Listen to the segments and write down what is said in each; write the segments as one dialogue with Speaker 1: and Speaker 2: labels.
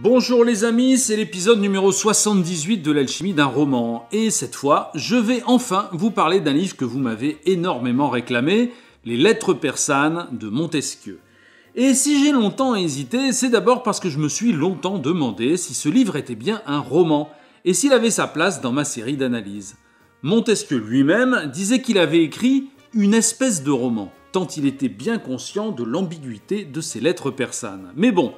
Speaker 1: Bonjour les amis, c'est l'épisode numéro 78 de l'alchimie d'un roman. Et cette fois, je vais enfin vous parler d'un livre que vous m'avez énormément réclamé, Les Lettres persanes de Montesquieu. Et si j'ai longtemps hésité, c'est d'abord parce que je me suis longtemps demandé si ce livre était bien un roman, et s'il avait sa place dans ma série d'analyses. Montesquieu lui-même disait qu'il avait écrit une espèce de roman, tant il était bien conscient de l'ambiguïté de ses lettres persanes. Mais bon,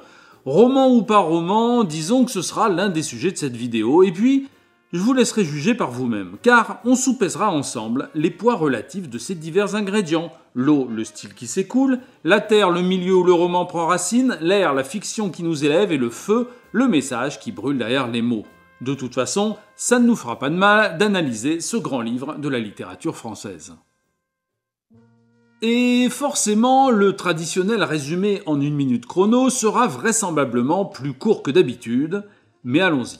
Speaker 1: roman ou pas roman, disons que ce sera l'un des sujets de cette vidéo, et puis je vous laisserai juger par vous-même, car on soupèsera ensemble les poids relatifs de ces divers ingrédients. L'eau, le style qui s'écoule, la terre, le milieu où le roman prend racine, l'air, la fiction qui nous élève, et le feu, le message qui brûle derrière les mots. De toute façon, ça ne nous fera pas de mal d'analyser ce grand livre de la littérature française. Et forcément, le traditionnel résumé en une minute chrono sera vraisemblablement plus court que d'habitude, mais allons-y.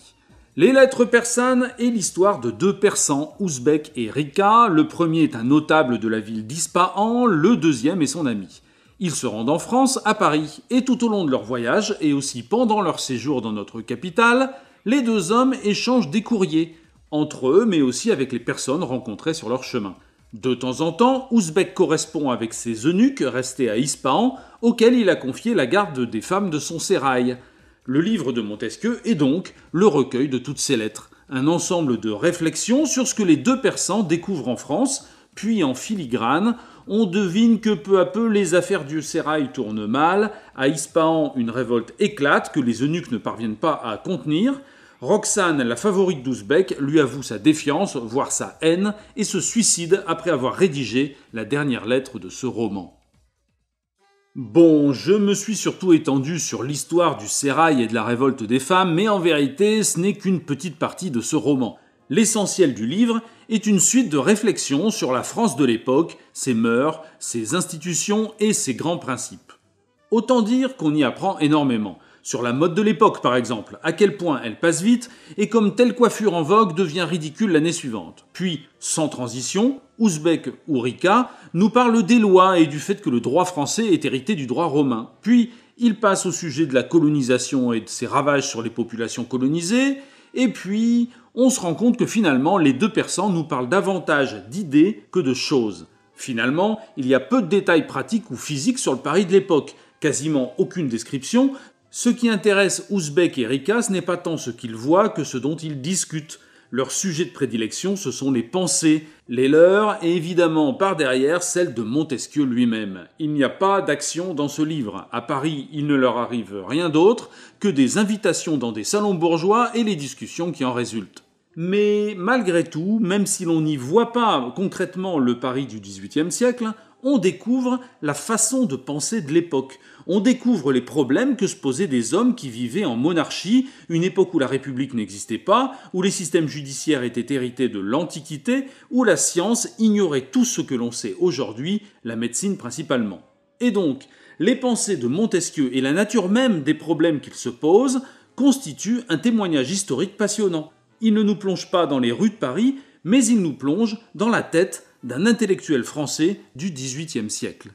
Speaker 1: Les lettres persanes et l'histoire de deux persans, Ouzbek et Rika. Le premier est un notable de la ville d'Ispahan, le deuxième est son ami. Ils se rendent en France, à Paris, et tout au long de leur voyage, et aussi pendant leur séjour dans notre capitale, les deux hommes échangent des courriers, entre eux, mais aussi avec les personnes rencontrées sur leur chemin. De temps en temps, Ouzbek correspond avec ses eunuques restés à Ispahan, auxquels il a confié la garde des femmes de son sérail. Le livre de Montesquieu est donc le recueil de toutes ces lettres, un ensemble de réflexions sur ce que les deux persans découvrent en France, puis en filigrane, on devine que peu à peu les affaires du sérail tournent mal, à Ispahan une révolte éclate que les eunuques ne parviennent pas à contenir, Roxane, la favorite d'Ouzbek, lui avoue sa défiance, voire sa haine, et se suicide après avoir rédigé la dernière lettre de ce roman. Bon, je me suis surtout étendu sur l'histoire du sérail et de la révolte des femmes, mais en vérité, ce n'est qu'une petite partie de ce roman. L'essentiel du livre est une suite de réflexions sur la France de l'époque, ses mœurs, ses institutions et ses grands principes. Autant dire qu'on y apprend énormément sur la mode de l'époque par exemple, à quel point elle passe vite, et comme telle coiffure en vogue devient ridicule l'année suivante. Puis, sans transition, Ouzbek ou Rika nous parle des lois et du fait que le droit français est hérité du droit romain. Puis, il passe au sujet de la colonisation et de ses ravages sur les populations colonisées, et puis on se rend compte que finalement les deux persans nous parlent davantage d'idées que de choses. Finalement, il y a peu de détails pratiques ou physiques sur le Paris de l'époque, quasiment aucune description, ce qui intéresse Ouzbek et Ricas n'est pas tant ce qu'ils voient que ce dont ils discutent. Leur sujet de prédilection, ce sont les pensées, les leurs, et évidemment par derrière celles de Montesquieu lui-même. Il n'y a pas d'action dans ce livre. À Paris, il ne leur arrive rien d'autre que des invitations dans des salons bourgeois et les discussions qui en résultent. Mais malgré tout, même si l'on n'y voit pas concrètement le Paris du XVIIIe siècle, on découvre la façon de penser de l'époque. On découvre les problèmes que se posaient des hommes qui vivaient en monarchie, une époque où la République n'existait pas, où les systèmes judiciaires étaient hérités de l'Antiquité, où la science ignorait tout ce que l'on sait aujourd'hui, la médecine principalement. Et donc, les pensées de Montesquieu et la nature même des problèmes qu'il se pose constituent un témoignage historique passionnant. Il ne nous plonge pas dans les rues de Paris, mais il nous plonge dans la tête d'un intellectuel français du XVIIIe siècle.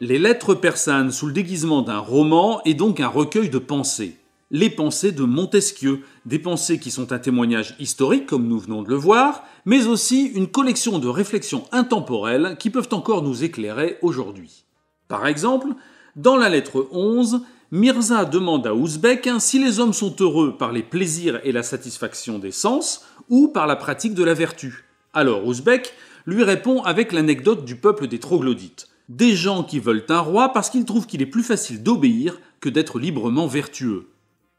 Speaker 1: Les lettres persanes sous le déguisement d'un roman est donc un recueil de pensées. Les pensées de Montesquieu, des pensées qui sont un témoignage historique comme nous venons de le voir, mais aussi une collection de réflexions intemporelles qui peuvent encore nous éclairer aujourd'hui. Par exemple, dans la lettre 11, Mirza demande à Ouzbek si les hommes sont heureux par les plaisirs et la satisfaction des sens ou par la pratique de la vertu. Alors Ouzbek lui répond avec l'anecdote du peuple des troglodytes. Des gens qui veulent un roi parce qu'ils trouvent qu'il est plus facile d'obéir que d'être librement vertueux.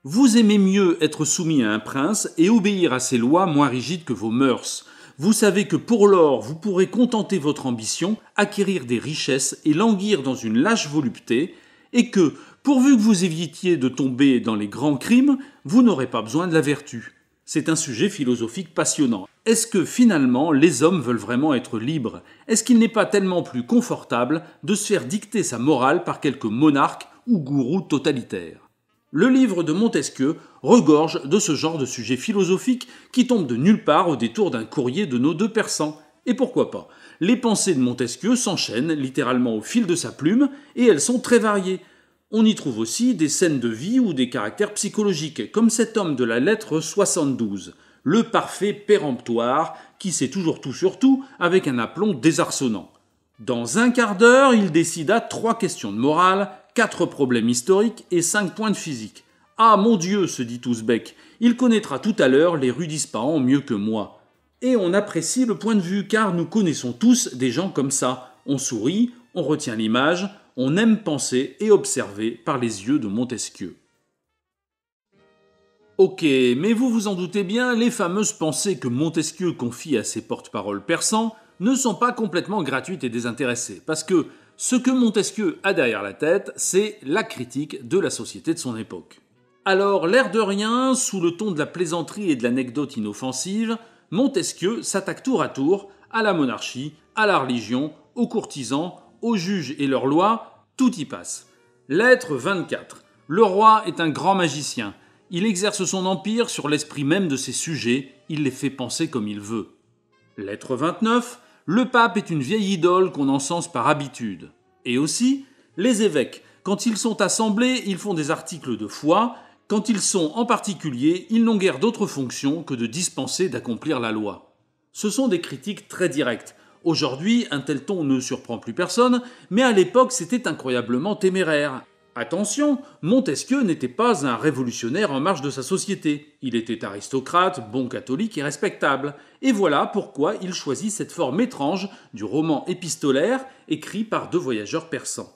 Speaker 1: Vous aimez mieux être soumis à un prince et obéir à ses lois moins rigides que vos mœurs. Vous savez que pour l'or, vous pourrez contenter votre ambition, acquérir des richesses et languir dans une lâche volupté, et que, pourvu que vous évitiez de tomber dans les grands crimes, vous n'aurez pas besoin de la vertu. C'est un sujet philosophique passionnant. Est-ce que finalement les hommes veulent vraiment être libres Est-ce qu'il n'est pas tellement plus confortable de se faire dicter sa morale par quelques monarque ou gourou totalitaire Le livre de Montesquieu regorge de ce genre de sujet philosophique qui tombe de nulle part au détour d'un courrier de nos deux persans. Et pourquoi pas Les pensées de Montesquieu s'enchaînent littéralement au fil de sa plume et elles sont très variées on y trouve aussi des scènes de vie ou des caractères psychologiques, comme cet homme de la lettre 72, le parfait péremptoire, qui sait toujours tout sur tout, avec un aplomb désarçonnant. Dans un quart d'heure, il décida trois questions de morale, quatre problèmes historiques et cinq points de physique. Ah mon Dieu, se dit Ouzbek, il connaîtra tout à l'heure les rues d'Ispahan mieux que moi. Et on apprécie le point de vue car nous connaissons tous des gens comme ça. On sourit, on retient l'image, on aime penser et observer par les yeux de Montesquieu. Ok, mais vous vous en doutez bien, les fameuses pensées que Montesquieu confie à ses porte-paroles persans ne sont pas complètement gratuites et désintéressées, parce que ce que Montesquieu a derrière la tête, c'est la critique de la société de son époque. Alors, l'air de rien, sous le ton de la plaisanterie et de l'anecdote inoffensive, Montesquieu s'attaque tour à tour à la monarchie, à la religion, aux courtisans, aux juges et leurs lois, tout y passe. Lettre 24. Le roi est un grand magicien. Il exerce son empire sur l'esprit même de ses sujets, il les fait penser comme il veut. Lettre 29. Le pape est une vieille idole qu'on encense par habitude. Et aussi, les évêques, quand ils sont assemblés, ils font des articles de foi, quand ils sont en particulier, ils n'ont guère d'autre fonction que de dispenser d'accomplir la loi. Ce sont des critiques très directes, Aujourd'hui, un tel ton ne surprend plus personne, mais à l'époque c'était incroyablement téméraire. Attention, Montesquieu n'était pas un révolutionnaire en marge de sa société. Il était aristocrate, bon catholique et respectable. Et voilà pourquoi il choisit cette forme étrange du roman épistolaire écrit par deux voyageurs persans.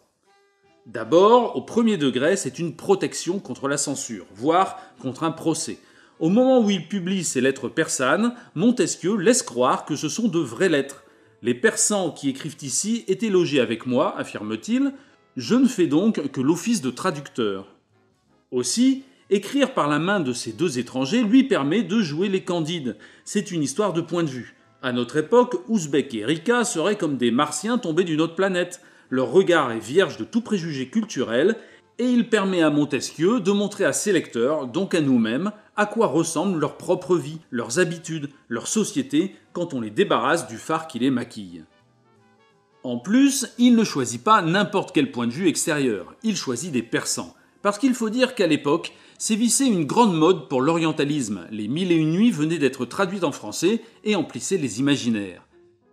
Speaker 1: D'abord, au premier degré, c'est une protection contre la censure, voire contre un procès. Au moment où il publie ses lettres persanes, Montesquieu laisse croire que ce sont de vraies lettres. Les Persans qui écrivent ici étaient logés avec moi, affirme-t-il, je ne fais donc que l'office de traducteur. Aussi, écrire par la main de ces deux étrangers lui permet de jouer les candides. C'est une histoire de point de vue. À notre époque, Ouzbek et Rika seraient comme des martiens tombés d'une autre planète. Leur regard est vierge de tout préjugé culturel et il permet à Montesquieu de montrer à ses lecteurs, donc à nous-mêmes, à quoi ressemblent leurs propres vies, leurs habitudes, leur société quand on les débarrasse du phare qui les maquille. En plus, il ne choisit pas n'importe quel point de vue extérieur, il choisit des persans. Parce qu'il faut dire qu'à l'époque, sévissait une grande mode pour l'orientalisme. Les mille et une nuits venaient d'être traduites en français et emplissaient les imaginaires.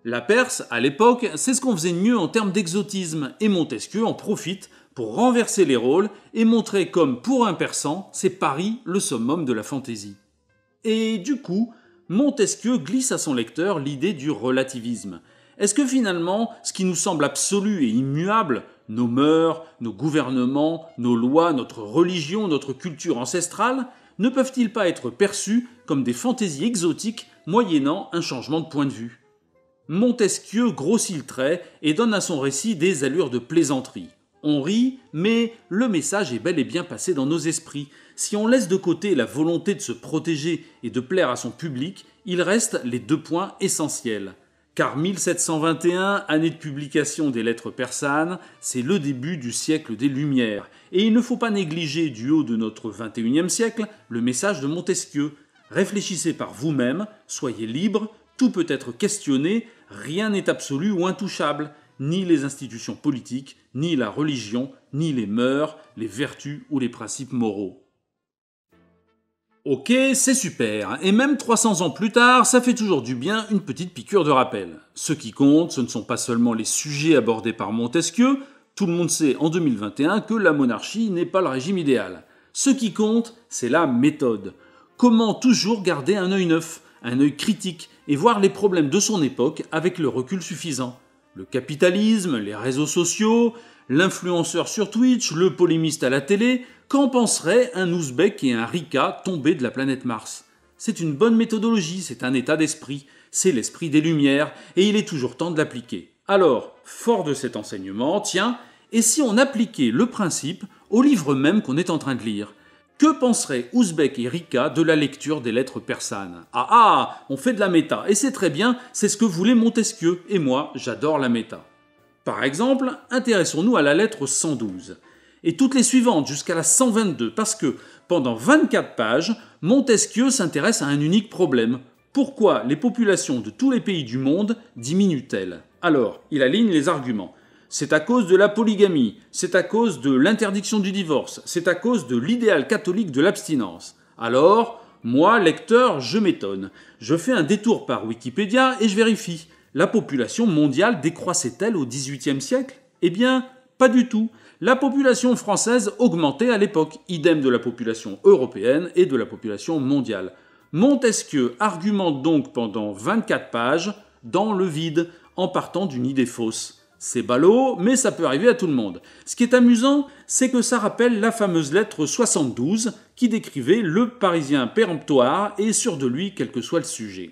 Speaker 1: La Perse, à l'époque, c'est ce qu'on faisait de mieux en termes d'exotisme, et Montesquieu en profite pour renverser les rôles et montrer comme pour un persan, c'est Paris le summum de la fantaisie. Et du coup, Montesquieu glisse à son lecteur l'idée du relativisme. Est-ce que finalement, ce qui nous semble absolu et immuable, nos mœurs, nos gouvernements, nos lois, notre religion, notre culture ancestrale, ne peuvent-ils pas être perçus comme des fantaisies exotiques moyennant un changement de point de vue Montesquieu grossit le trait et donne à son récit des allures de plaisanterie. On rit, mais le message est bel et bien passé dans nos esprits. Si on laisse de côté la volonté de se protéger et de plaire à son public, il reste les deux points essentiels. Car 1721, année de publication des lettres persanes, c'est le début du siècle des Lumières, et il ne faut pas négliger du haut de notre 21e siècle le message de Montesquieu. Réfléchissez par vous-même, soyez libre, tout peut être questionné, rien n'est absolu ou intouchable ni les institutions politiques, ni la religion, ni les mœurs, les vertus ou les principes moraux. Ok, c'est super, et même 300 ans plus tard, ça fait toujours du bien une petite piqûre de rappel. Ce qui compte, ce ne sont pas seulement les sujets abordés par Montesquieu, tout le monde sait en 2021 que la monarchie n'est pas le régime idéal. Ce qui compte, c'est la méthode. Comment toujours garder un œil neuf, un œil critique, et voir les problèmes de son époque avec le recul suffisant. Le capitalisme, les réseaux sociaux, l'influenceur sur Twitch, le polémiste à la télé, qu'en penserait un Ouzbek et un Rika tombés de la planète Mars C'est une bonne méthodologie, c'est un état d'esprit, c'est l'esprit des Lumières, et il est toujours temps de l'appliquer. Alors, fort de cet enseignement, tiens, et si on appliquait le principe au livre même qu'on est en train de lire que penseraient Ouzbek et Rika de la lecture des lettres persanes Ah ah, on fait de la méta, et c'est très bien, c'est ce que voulait Montesquieu, et moi j'adore la méta. Par exemple, intéressons-nous à la lettre 112, et toutes les suivantes jusqu'à la 122, parce que pendant 24 pages, Montesquieu s'intéresse à un unique problème. Pourquoi les populations de tous les pays du monde diminuent-elles Alors, il aligne les arguments c'est à cause de la polygamie, c'est à cause de l'interdiction du divorce, c'est à cause de l'idéal catholique de l'abstinence. Alors, moi, lecteur, je m'étonne. Je fais un détour par Wikipédia et je vérifie. La population mondiale décroissait-elle au XVIIIe siècle Eh bien, pas du tout. La population française augmentait à l'époque, idem de la population européenne et de la population mondiale. Montesquieu argumente donc pendant 24 pages dans le vide, en partant d'une idée fausse. C'est ballot, mais ça peut arriver à tout le monde. Ce qui est amusant, c'est que ça rappelle la fameuse lettre 72 qui décrivait le Parisien péremptoire et sûr de lui quel que soit le sujet.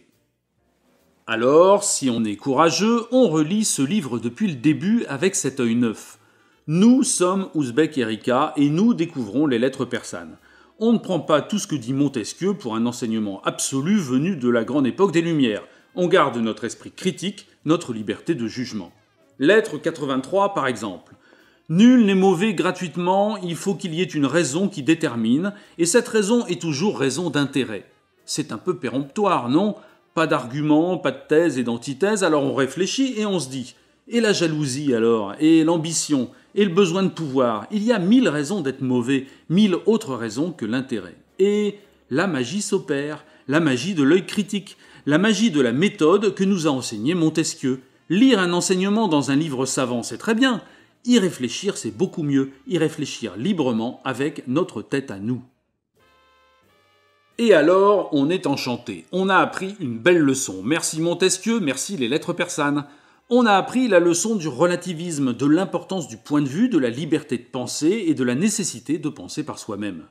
Speaker 1: Alors, si on est courageux, on relit ce livre depuis le début avec cet œil neuf. Nous sommes Ouzbek Erika et nous découvrons les lettres persanes. On ne prend pas tout ce que dit Montesquieu pour un enseignement absolu venu de la grande époque des Lumières. On garde notre esprit critique, notre liberté de jugement. Lettre 83 par exemple. Nul n'est mauvais gratuitement, il faut qu'il y ait une raison qui détermine, et cette raison est toujours raison d'intérêt. C'est un peu péremptoire, non Pas d'argument, pas de thèse et d'antithèse, alors on réfléchit et on se dit. Et la jalousie alors, et l'ambition, et le besoin de pouvoir, il y a mille raisons d'être mauvais, mille autres raisons que l'intérêt. Et la magie s'opère, la magie de l'œil critique, la magie de la méthode que nous a enseigné Montesquieu. Lire un enseignement dans un livre savant, c'est très bien. Y réfléchir, c'est beaucoup mieux. Y réfléchir librement avec notre tête à nous. Et alors, on est enchanté. On a appris une belle leçon. Merci Montesquieu, merci les lettres persanes. On a appris la leçon du relativisme, de l'importance du point de vue, de la liberté de penser et de la nécessité de penser par soi-même.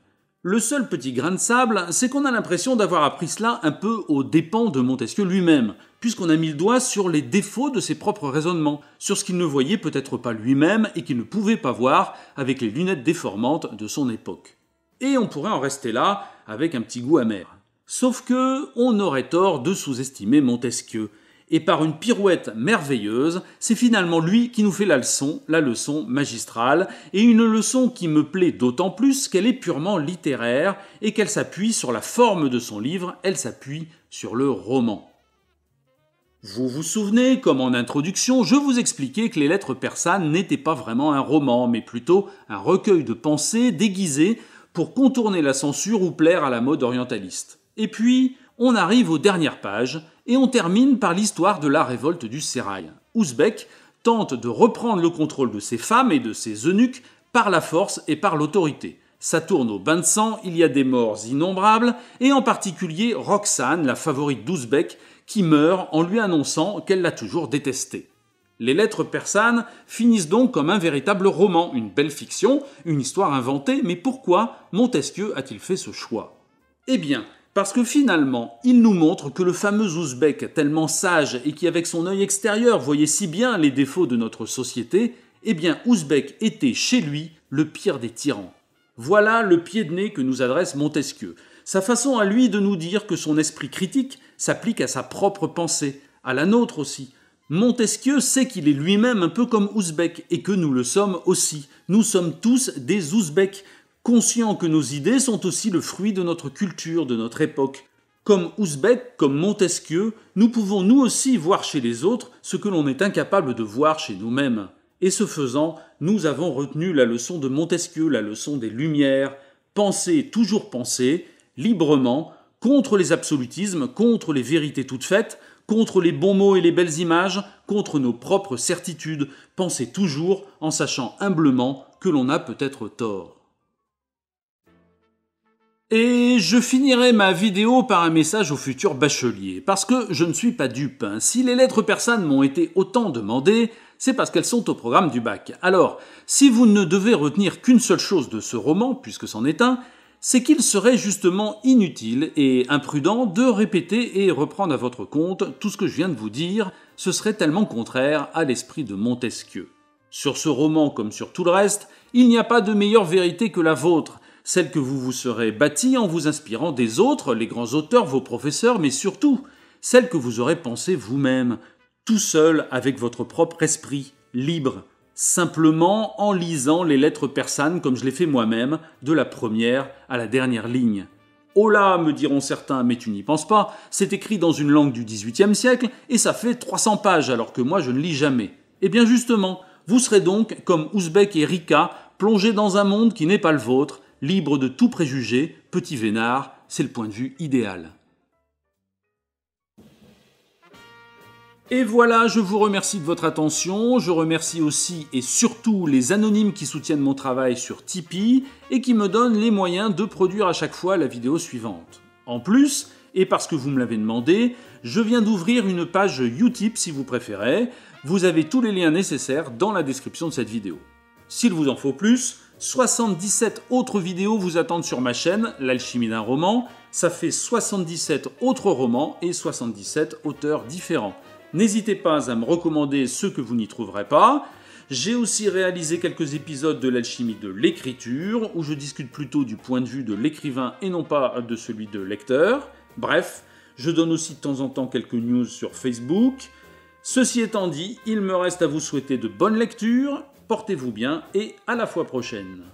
Speaker 1: Le seul petit grain de sable, c'est qu'on a l'impression d'avoir appris cela un peu aux dépens de Montesquieu lui-même, puisqu'on a mis le doigt sur les défauts de ses propres raisonnements, sur ce qu'il ne voyait peut-être pas lui-même et qu'il ne pouvait pas voir avec les lunettes déformantes de son époque. Et on pourrait en rester là avec un petit goût amer. Sauf que on aurait tort de sous-estimer Montesquieu. Et par une pirouette merveilleuse, c'est finalement lui qui nous fait la leçon, la leçon magistrale, et une leçon qui me plaît d'autant plus qu'elle est purement littéraire et qu'elle s'appuie sur la forme de son livre, elle s'appuie sur le roman. Vous vous souvenez, comme en introduction, je vous expliquais que les lettres persanes n'étaient pas vraiment un roman, mais plutôt un recueil de pensées déguisées pour contourner la censure ou plaire à la mode orientaliste. Et puis, on arrive aux dernières pages, et on termine par l'histoire de la révolte du Sérail. Ouzbek tente de reprendre le contrôle de ses femmes et de ses eunuques par la force et par l'autorité. Ça tourne au bain de sang, il y a des morts innombrables, et en particulier Roxane, la favorite d'Ouzbek, qui meurt en lui annonçant qu'elle l'a toujours détesté. Les lettres persanes finissent donc comme un véritable roman, une belle fiction, une histoire inventée, mais pourquoi Montesquieu a-t-il fait ce choix Eh bien, parce que finalement, il nous montre que le fameux ouzbek, tellement sage et qui avec son œil extérieur voyait si bien les défauts de notre société, eh bien, ouzbek était chez lui le pire des tyrans. Voilà le pied de nez que nous adresse Montesquieu. Sa façon à lui de nous dire que son esprit critique s'applique à sa propre pensée, à la nôtre aussi. Montesquieu sait qu'il est lui-même un peu comme ouzbek et que nous le sommes aussi. Nous sommes tous des ouzbeks, conscients que nos idées sont aussi le fruit de notre culture, de notre époque. Comme ouzbek, comme Montesquieu, nous pouvons nous aussi voir chez les autres ce que l'on est incapable de voir chez nous-mêmes. Et ce faisant, nous avons retenu la leçon de Montesquieu, la leçon des Lumières, penser, toujours penser, librement, contre les absolutismes, contre les vérités toutes faites, contre les bons mots et les belles images, contre nos propres certitudes, pensez toujours en sachant humblement que l'on a peut-être tort. Et je finirai ma vidéo par un message au futur bachelier. parce que je ne suis pas dupe. Si les lettres persanes m'ont été autant demandées, c'est parce qu'elles sont au programme du bac. Alors, si vous ne devez retenir qu'une seule chose de ce roman, puisque c'en est un, c'est qu'il serait justement inutile et imprudent de répéter et reprendre à votre compte tout ce que je viens de vous dire, ce serait tellement contraire à l'esprit de Montesquieu. Sur ce roman comme sur tout le reste, il n'y a pas de meilleure vérité que la vôtre, celle que vous vous serez bâtie en vous inspirant des autres, les grands auteurs, vos professeurs, mais surtout celle que vous aurez pensée vous-même, tout seul avec votre propre esprit, libre, simplement en lisant les lettres persanes comme je l'ai fait moi-même, de la première à la dernière ligne. Oh me diront certains, mais tu n'y penses pas, c'est écrit dans une langue du XVIIIe siècle et ça fait 300 pages alors que moi je ne lis jamais. Eh bien justement, vous serez donc, comme Ouzbek et Rika, plongés dans un monde qui n'est pas le vôtre, libre de tout préjugé, petit vénard, c'est le point de vue idéal. Et voilà, je vous remercie de votre attention. Je remercie aussi et surtout les anonymes qui soutiennent mon travail sur Tipeee et qui me donnent les moyens de produire à chaque fois la vidéo suivante. En plus, et parce que vous me l'avez demandé, je viens d'ouvrir une page Utip si vous préférez. Vous avez tous les liens nécessaires dans la description de cette vidéo. S'il vous en faut plus, 77 autres vidéos vous attendent sur ma chaîne, l'alchimie d'un roman. Ça fait 77 autres romans et 77 auteurs différents. N'hésitez pas à me recommander ceux que vous n'y trouverez pas. J'ai aussi réalisé quelques épisodes de l'alchimie de l'écriture, où je discute plutôt du point de vue de l'écrivain et non pas de celui de lecteur. Bref, je donne aussi de temps en temps quelques news sur Facebook. Ceci étant dit, il me reste à vous souhaiter de bonnes lectures, portez-vous bien et à la fois prochaine.